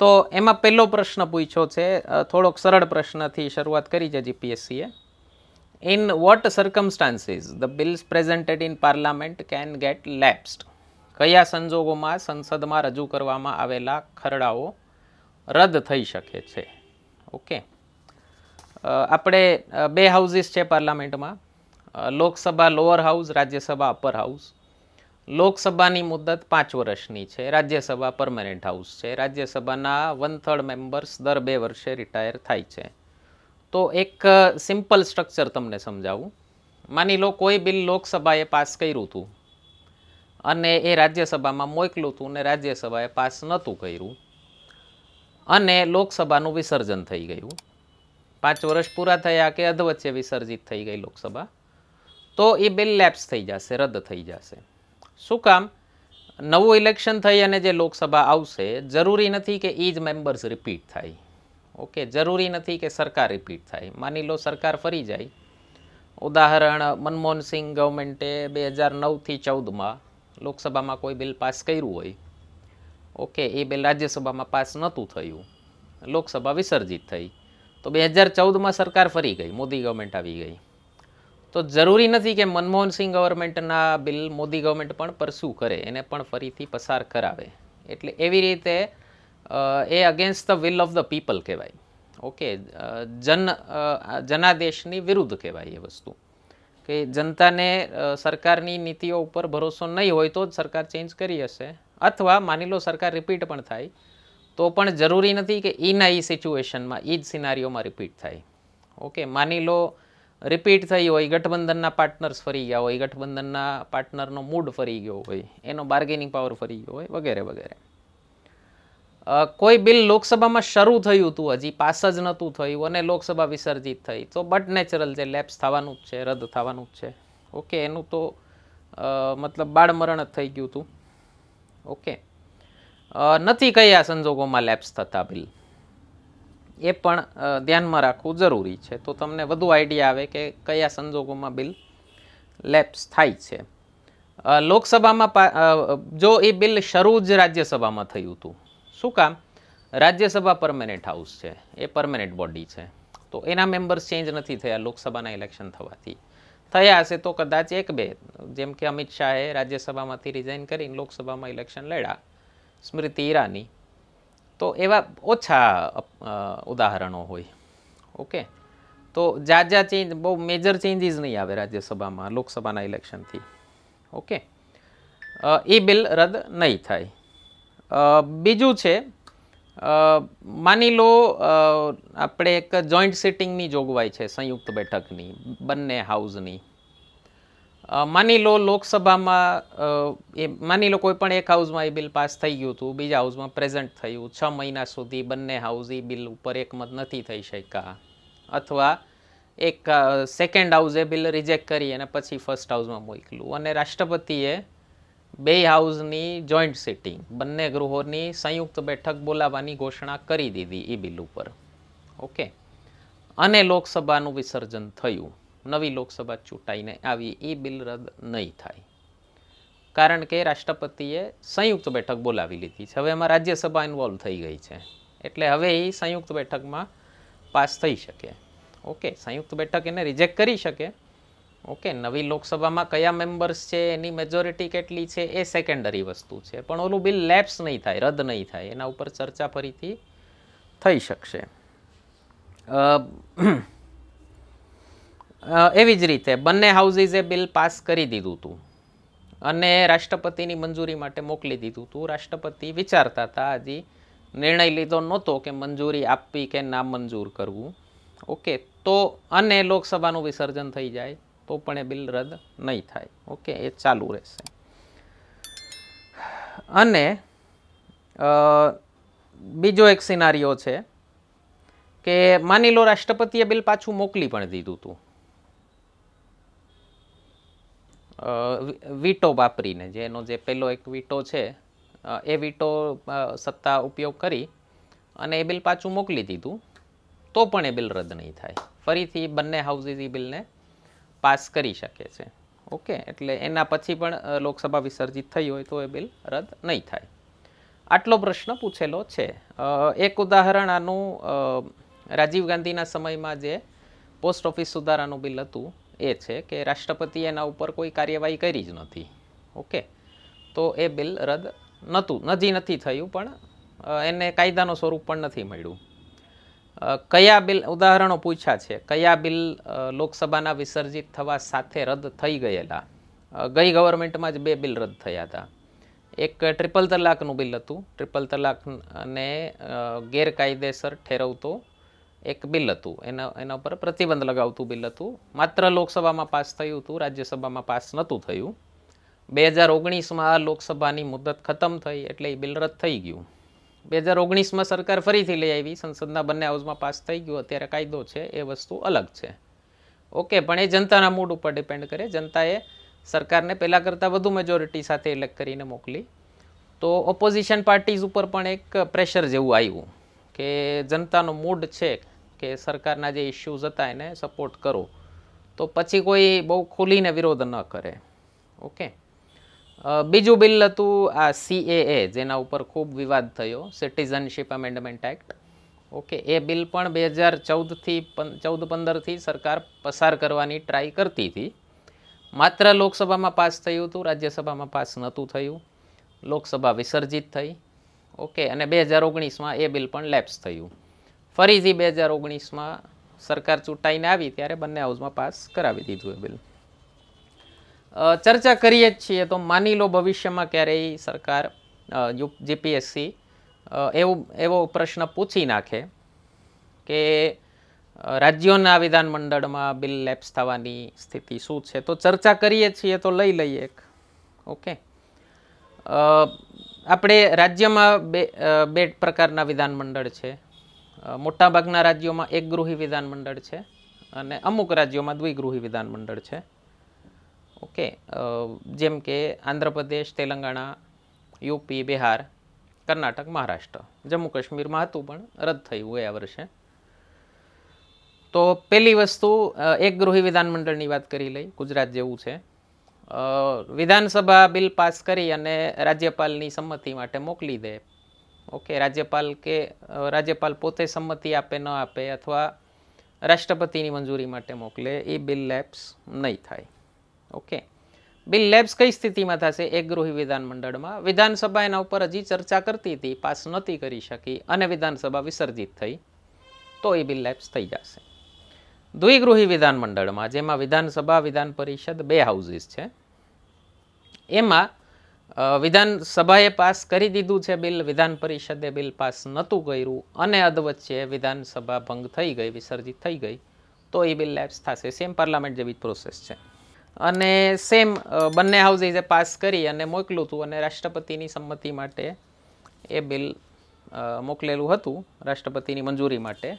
તો એમાં પહેલો પ્રશ્ન પૂછ્યો છે થોડોક સરળ પ્રશ્નથી શરૂઆત કરી છે જીપીએસસીએ in what circumstances the bills presented in parliament can get lapsed કયા સંજોગોમાં સંસદમાં રજૂ કરવામાં આવેલા ખરડાઓ રદ થઈ શકે છે ઓકે આપણે બે હાઉસીસ છે પાર્લામેન્ટમાં Lok Sabha lower house Rajya Sabha upper house લોકસભાની મુદત પાંચ વર્ષની છે રાજ્યસભા પરમાનન્ટ હાઉસ છે રાજ્યસભાના વન થર્ડ મેમ્બર્સ દર બે વર્ષે રિટાયર થાય છે તો એક સિમ્પલ સ્ટ્રક્ચર તમને સમજાવું માની લો કોઈ બિલ લોકસભાએ પાસ કર્યું હતું અને એ રાજ્યસભામાં મોકલું હતું ને રાજ્યસભાએ પાસ નહોતું કર્યું અને લોકસભાનું વિસર્જન થઈ ગયું પાંચ વર્ષ પૂરા થયા કે અધવચ્ચે વિસર્જિત થઈ ગઈ લોકસભા તો એ બિલ લેપ્સ થઈ જશે રદ થઈ જશે શું કામ નવું ઇલેક્શન થઈ અને જે લોકસભા આવશે જરૂરી નથી કે એ જ મેમ્બર્સ રિપીટ થાય ઓકે જરૂરી નથી કે સરકાર રિપીટ થાય માની લો સરકાર ફરી જાય ઉદાહરણ મનમોહન સિંહ ગવર્મેન્ટે બે હજાર નવથી ચૌદમાં લોકસભામાં કોઈ બિલ પાસ કર્યું હોય ઓકે એ બિલ રાજ્યસભામાં પાસ નહોતું થયું લોકસભા વિસર્જિત થઈ તો બે હજાર ચૌદમાં સરકાર ફરી ગઈ મોદી ગવર્મેન્ટ આવી ગઈ તો જરૂરી નથી કે મનમોહનસિંહ ગવર્મેન્ટના બિલ મોદી ગવર્મેન્ટ પણ પરસુ કરે એને પણ ફરીથી પસાર કરાવે એટલે એવી રીતે એ against the will of the people કહેવાય ઓકે જન જનાદેશની વિરુદ્ધ કહેવાય એ વસ્તુ કે જનતાને સરકારની નીતિઓ ઉપર ભરોસો નહીં હોય તો જ સરકાર ચેન્જ કરી હશે અથવા માની લો સરકાર રિપીટ પણ થાય તો પણ જરૂરી નથી કે ઈના ઈ સિચ્યુએશનમાં ઈ જ સિનારીઓમાં રિપીટ થાય ઓકે માની લો રિપીટ થઈ હોય ગઠબંધનના પાર્ટનર્સ ફરી ગયા હોય ગઠબંધનના પાર્ટનરનો મૂડ ફરી ગયો હોય એનો બાર્ગેનિંગ પાવર ફરી ગયો હોય વગેરે વગેરે કોઈ બિલ લોકસભામાં શરૂ થયું હતું હજી પાસ જ નહોતું થયું અને લોકસભા વિસર્જિત થઈ તો બટ નેચરલ છે લેપ્સ થવાનું જ છે રદ થવાનું જ છે ઓકે એનું તો મતલબ બાળમરણ જ થઈ ગયું હતું ઓકે નથી કયા સંજોગોમાં લેપ્સ થતા બિલ એ પણ ધ્યાનમાં રાખવું જરૂરી છે તો તમને વધુ આઈડિયા આવે કે કયા સંજોગોમાં બિલ લેપ્સ થાય છે લોકસભામાં જો એ બિલ શરૂ જ રાજ્યસભામાં થયું હતું શું કામ રાજ્યસભા પરમેનેન્ટ હાઉસ છે એ પરમેનેન્ટ બોડી છે તો એના મેમ્બર્સ ચેન્જ નથી થયા લોકસભાના ઇલેક્શન થવાથી થયા હશે તો કદાચ એક બે જેમ કે અમિત શાહે રાજ્યસભામાંથી રિઝાઇન કરીને લોકસભામાં ઇલેક્શન લડ્યા સ્મૃતિ ઈરાની તો એવા ઓછા ઉદાહરણો હોય ઓકે તો જા જ્યાં ચેન્જ બહુ મેજર ચેન્જીસ નહીં આવે રાજ્યસભામાં લોકસભાના ઇલેક્શનથી ઓકે એ બિલ રદ નહીં થાય બીજું છે માની લો આપણે એક જોઈન્ટ સિટિંગની જોગવાઈ છે સંયુક્ત બેઠકની બંને હાઉસની માની લો લોકસભામાં એ માની લો કોઈ પણ એક હાઉસમાં એ બિલ પાસ થઈ ગયું હતું બીજા હાઉસમાં પ્રેઝન્ટ થયું છ મહિના સુધી બંને હાઉસ એ બિલ ઉપર એકમત નથી થઈ શક્યા અથવા એક સેકન્ડ હાઉસે બિલ રિજેક્ટ કરી અને પછી ફર્સ્ટ હાઉસમાં મોકલ્યું અને રાષ્ટ્રપતિએ બે હાઉસની જોઈન્ટ સિટિંગ બંને ગૃહોની સંયુક્ત બેઠક બોલાવવાની ઘોષણા કરી દીધી એ બિલ ઉપર ઓકે અને લોકસભાનું વિસર્જન થયું નવી લોકસભા ચૂંટાઈને આવી એ બિલ રદ નહીં થાય કારણ કે રાષ્ટ્રપતિએ સંયુક્ત બેઠક બોલાવી લીધી છે હવે એમાં રાજ્યસભા ઇન્વોલ્વ થઈ ગઈ છે એટલે હવે એ સંયુક્ત બેઠકમાં પાસ થઈ શકે ઓકે સંયુક્ત બેઠક એને રિજેક્ટ કરી શકે ઓકે નવી લોકસભામાં કયા મેમ્બર્સ છે એની મેજોરિટી કેટલી છે એ સેકન્ડરી વસ્તુ છે પણ ઓલું બિલ લેપ્સ નહીં થાય રદ નહીં થાય એના ઉપર ચર્ચા ફરીથી થઈ શકશે એવી જ રીતે બંને હાઉસીઝે બિલ પાસ કરી દીધું હતું અને રાષ્ટ્રપતિની મંજૂરી માટે મોકલી દીધું હતું રાષ્ટ્રપતિ વિચારતા હતા હજી નિર્ણય લીધો નહોતો કે મંજૂરી આપવી કે ના મંજૂર કરવું ઓકે તો અને લોકસભાનું વિસર્જન થઈ જાય તો પણ એ બિલ રદ નહીં થાય ઓકે એ ચાલુ રહેશે અને બીજો એક સિનારીઓ છે કે માની લો રાષ્ટ્રપતિએ બિલ પાછું મોકલી પણ દીધું હતું વીટો વાપરીને જે એનો જે પહેલો એક વીટો છે એ વીટો સત્તા ઉપયોગ કરી અને એ બિલ પાછું મોકલી દીધું તો પણ એ બિલ રદ નહીં થાય ફરીથી બંને હાઉસીસ એ બિલને પાસ કરી શકે છે ઓકે એટલે એના પછી પણ લોકસભા વિસર્જિત થઈ હોય તો એ બિલ રદ નહીં થાય આટલો પ્રશ્ન પૂછેલો છે એક ઉદાહરણ આનું રાજીવ ગાંધીના સમયમાં જે પોસ્ટ ઓફિસ સુધારાનું બિલ હતું એ છે કે રાષ્ટ્રપતિ એના ઉપર કોઈ કાર્યવાહી કરી જ નથી ઓકે તો એ બિલ રદ નહોતું નજી નથી થયું પણ એને કાયદાનું સ્વરૂપ પણ નથી મળ્યું કયા બિલ ઉદાહરણો પૂછ્યા છે કયા બિલ લોકસભાના વિસર્જિત થવા સાથે રદ થઈ ગયેલા ગઈ ગવર્મેન્ટમાં જ બે બિલ રદ થયા હતા એક ટ્રિપલ તલાકનું બિલ હતું ટ્રિપલ તલાકને ગેરકાયદેસર ઠેરવતો એક બિલ હતું એના એના ઉપર પ્રતિબંધ લગાવતું બિલ હતું માત્ર લોકસભામાં પાસ થયું હતું રાજ્યસભામાં પાસ નહોતું થયું બે હજાર ઓગણીસમાં લોકસભાની મુદત ખતમ થઈ એટલે એ બિલ રદ થઈ ગયું બે હજાર ઓગણીસમાં સરકાર ફરીથી લઈ આવી સંસદના બંને હાઉસમાં પાસ થઈ ગયું અત્યારે કાયદો છે એ વસ્તુ અલગ છે ઓકે પણ એ જનતાના મૂડ ઉપર ડિપેન્ડ કરે જનતાએ સરકારને પહેલાં કરતાં વધુ મેજોરિટી સાથે ઇલેક્ટ કરીને મોકલી તો ઓપોઝિશન પાર્ટીઝ ઉપર પણ એક પ્રેશર જેવું આવ્યું કે જનતાનો મૂડ છે કે સરકારના જે ઇસ્યુઝ હતા એને સપોર્ટ કરો તો પછી કોઈ બહુ ખુલીને વિરોધ ન કરે ઓકે બીજું બિલ હતું આ સીએએ જેના ઉપર ખૂબ વિવાદ થયો સિટીઝનશીપ અમેન્ડમેન્ટ એક્ટ ઓકે એ બિલ પણ બે હજાર ચૌદથી ચૌદ પંદરથી સરકાર પસાર કરવાની ટ્રાય કરતી હતી માત્ર લોકસભામાં પાસ થયું હતું રાજ્યસભામાં પાસ નહોતું થયું લોકસભા વિસર્જિત થઈ ઓકે અને બે હજાર ઓગણીસમાં એ બિલ પણ લેપ્સ થયું ફરીથી બે હજાર ઓગણીસમાં સરકાર ચૂંટાઈને આવી ત્યારે બંને હાઉસમાં પાસ કરાવી દીધું એ બિલ ચર્ચા કરીએ જ છીએ તો માની લો ભવિષ્યમાં ક્યારેય સરકાર યુ જીપીએસસી એવું એવો પ્રશ્ન પૂછી નાખે કે રાજ્યોના વિધાનમંડળમાં બિલ લેપ્સ થવાની સ્થિતિ શું છે તો ચર્ચા કરીએ છીએ તો લઈ લઈએ એક ઓકે આપણે રાજ્યમાં બે બે પ્રકારના વિધાનમંડળ છે મોટાભાગના રાજ્યોમાં એક ગૃહી વિધાનમંડળ છે અને અમુક રાજ્યોમાં દ્વિગૃહી વિધાનમંડળ છે ઓકે જેમ કે આંધ્રપ્રદેશ તેલંગાણા યુપી બિહાર કર્ણાટક મહારાષ્ટ્ર જમ્મુ કાશ્મીરમાં હતું પણ રદ થયું ગયા વર્ષે તો પહેલી વસ્તુ એક ગૃહી વિધાનમંડળની વાત કરી લઈ ગુજરાત જેવું છે વિધાનસભા બિલ પાસ કરી અને રાજ્યપાલની સંમતિ માટે મોકલી દે ઓકે રાજ્યપાલ કે રાજ્યપાલ પોતે સંમતિ આપે ન આપે અથવા રાષ્ટ્રપતિની મંજૂરી માટે મોકલે એ બિલ લેબ્સ નહીં થાય ઓકે બિલ લેબ્સ કઈ સ્થિતિમાં થશે એકગૃહી વિધાનમંડળમાં વિધાનસભા એના ઉપર હજી ચર્ચા કરતી હતી પાસ નહોતી કરી શકી અને વિધાનસભા વિસર્જિત થઈ તો એ બિલ લેબ્સ થઈ જશે દ્વિગૃહી વિધાનમંડળમાં જેમાં વિધાનસભા વિધાન પરિષદ બે હાઉસીસ છે એમાં વિધાનસભાએ પાસ કરી દીધું છે બિલ વિધાન પરિષદે બિલ પાસ નહોતું કર્યું અને અધવચ્ચે વિધાનસભા ભંગ થઈ ગઈ વિસર્જિત થઈ ગઈ તો એ બિલ લેપ્સ થશે સેમ પાર્લામેન્ટ જેવી પ્રોસેસ છે અને સેમ બંને હાઉસીસે પાસ કરી અને મોકલું હતું અને રાષ્ટ્રપતિની સંમતિ માટે એ બિલ મોકલેલું હતું રાષ્ટ્રપતિની મંજૂરી માટે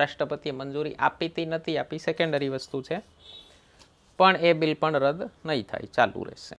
રાષ્ટ્રપતિએ મંજૂરી આપીતી નથી આપી સેકન્ડરી વસ્તુ છે પણ એ બિલ પણ રદ નહીં થાય ચાલુ રહેશે